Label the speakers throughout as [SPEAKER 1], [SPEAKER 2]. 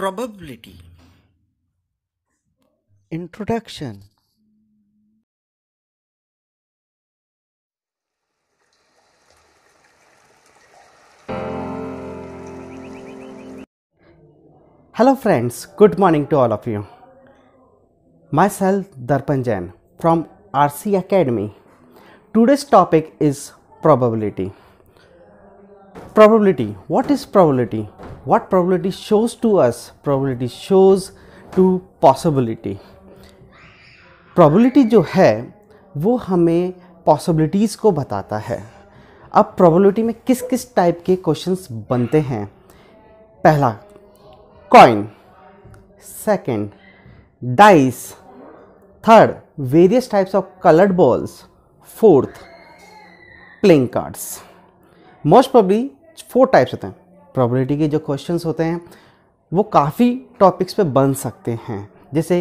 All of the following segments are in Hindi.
[SPEAKER 1] probability introduction Hello friends, good morning to all of you. Myself Darpan Jain from RC Academy. Today's topic is probability. Probability. What is probability? what probability shows to us probability shows to possibility probability जो है वो हमें possibilities को बताता है अब probability में किस किस type के questions बनते हैं पहला coin second dice third various types of colored balls fourth playing cards most probably four types होते हैं प्रॉबलिटी के जो क्वेश्चन होते हैं वो काफ़ी टॉपिक्स पे बन सकते हैं जैसे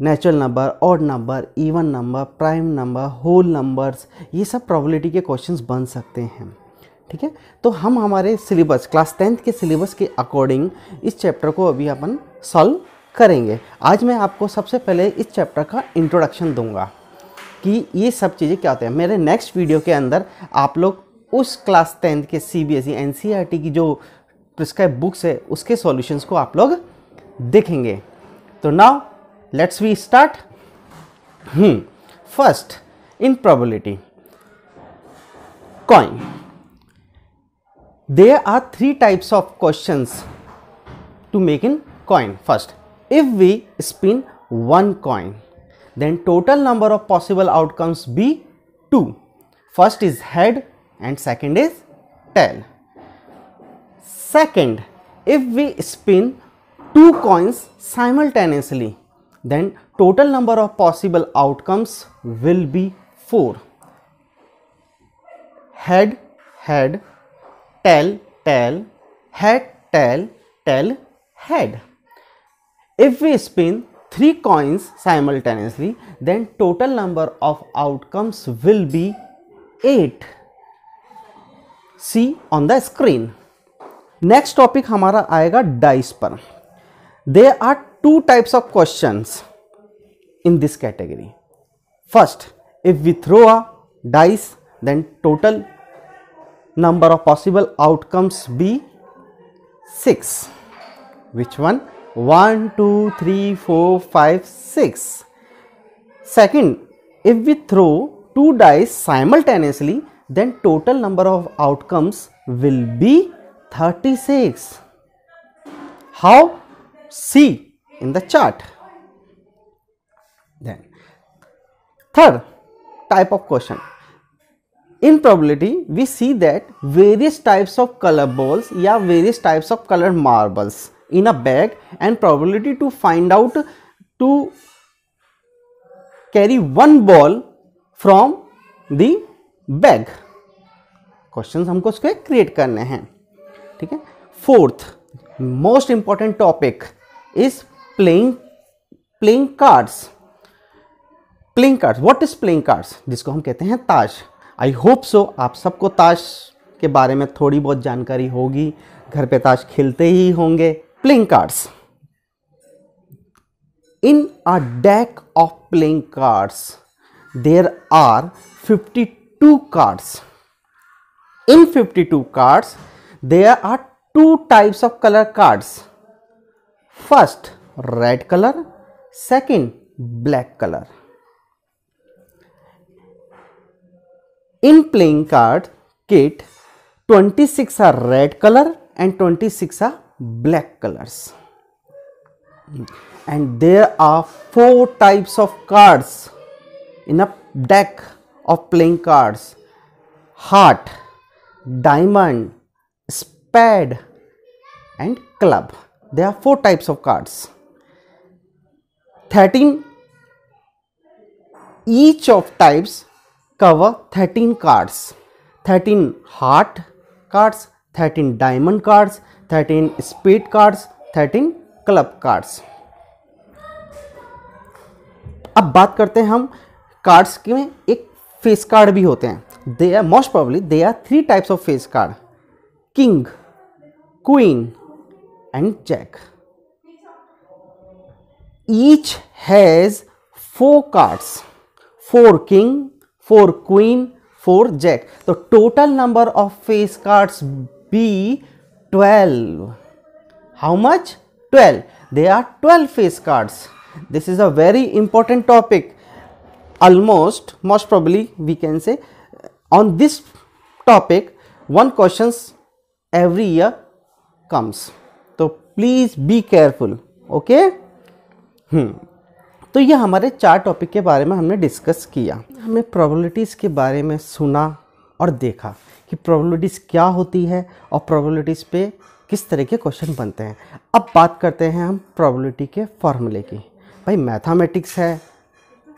[SPEAKER 1] natural number odd number even number prime number whole numbers ये सब प्रॉबिलिटी के क्वेश्चंस बन सकते हैं ठीक है तो हम हमारे सिलेबस क्लास टेंथ के सिलेबस के अकॉर्डिंग इस चैप्टर को अभी अपन सॉल्व करेंगे आज मैं आपको सबसे पहले इस चैप्टर का इंट्रोडक्शन दूंगा कि ये सब चीज़ें क्या होते हैं मेरे नेक्स्ट वीडियो के अंदर आप लोग उस क्लास टेंथ के C B S E N C R T की जो प्रिस्क्राइब बुक्स है उसके सॉल्यूशंस को आप लोग देखेंगे तो now let's we start first in probability coin there are three types of question to make in coin first if we spin one coin then total number of possible outcomes be two first is head and second is tail. Second, if we spin two coins simultaneously, then total number of possible outcomes will be 4. Head, head, tail, tail, head, tail, tail, head. If we spin 3 coins simultaneously, then total number of outcomes will be 8. See on the screen. Next topic, हमारा आएगा डाइस पर There are two types of questions in this category. First, if we throw a dice, then total number of possible outcomes be 6. Which one? 1, 2, 3, 4, 5, 6. Second, if we throw two dice simultaneously, then total number of outcomes will be 36 how see in the chart then third type of question in probability we see that various types of color balls yeah various types of colored marbles in a bag and probability to find out to carry one ball from the bag questions हमको उसके क्रिएट करने हैं ठीक है fourth most important topic is playing playing cards playing cards what is playing cards जिसको हम कहते हैं ताश आई होप सो आप सबको ताश के बारे में थोड़ी बहुत जानकारी होगी घर पे ताश खेलते ही होंगे playing cards in a deck of playing cards there are fifty 52 cards. In 52 cards, there are two types of color cards. First, red color, second, black color. In playing card kit, 26 are red color and 26 are black colors. And there are four types of cards in a deck of playing cards heart, diamond, spade, and club. There are four types of cards. 13 each of types cover 13 cards 13 heart cards 13 diamond cards 13 spade cards 13 club cards अब बात करते हैं हम कार्ड्स के में एक फेस कार्ड भी होते हैं they are most probably they are three types of face card king queen and jack each has four cards four king four queen four jack तो total number of face cards be twelve how much twelve they are twelve face cards this is a very important topic almost most probably we can say on this topic one questions every year comes so please be careful okay hmm तो ये हमारे चार टॉपिक के बारे में हमने डिस्कस किया हमने प्रोबेबिलिटीज़ के बारे में सुना और देखा कि प्रोबेबिलिटीज़ क्या होती है और प्रोबेबिलिटीज़ पे किस तरह के क्वेश्चन बनते हैं अब बात करते हैं हम प्रोबेबिलिटी के फॉर्मूले की भाई मैथमेटिक्स है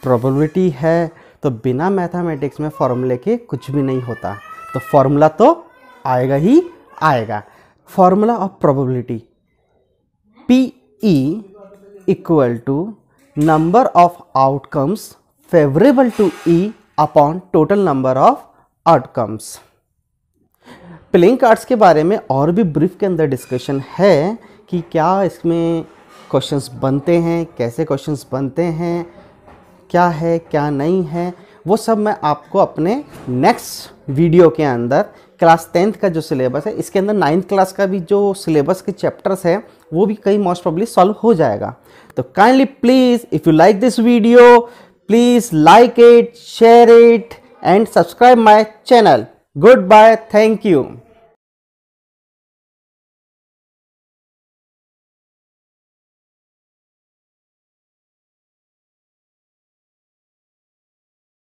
[SPEAKER 1] प्रोबेबिलिटी है तो बिना मैथमेटिक्स में फॉर्मूले के कुछ भी नहीं होता तो फॉर्मूला तो आएगा ही आएगा formula of probability P E equal to number of outcomes favourable to E upon total number of outcomes playing cards के बारे में और भी ब्रीफ के अंदर डिस्कशन है कि क्या इसमें क्वेश्चंस बनते हैं कैसे क्वेश्चंस बनते हैं क्या है क्या नहीं है वो सब मैं आपको अपने नेक्स्ट वीडियो के अंदर क्लास टेंथ का जो सिलेबस है इसके अंदर नाइन्थ क्लास का भी जो सिलेबस के चैप्टर्स हैं वो भी कहीं मोस्ट प्रॉब्ली सॉल्व हो जाएगा तो kindly please if you like this video please like it share it and subscribe my channel good bye thank you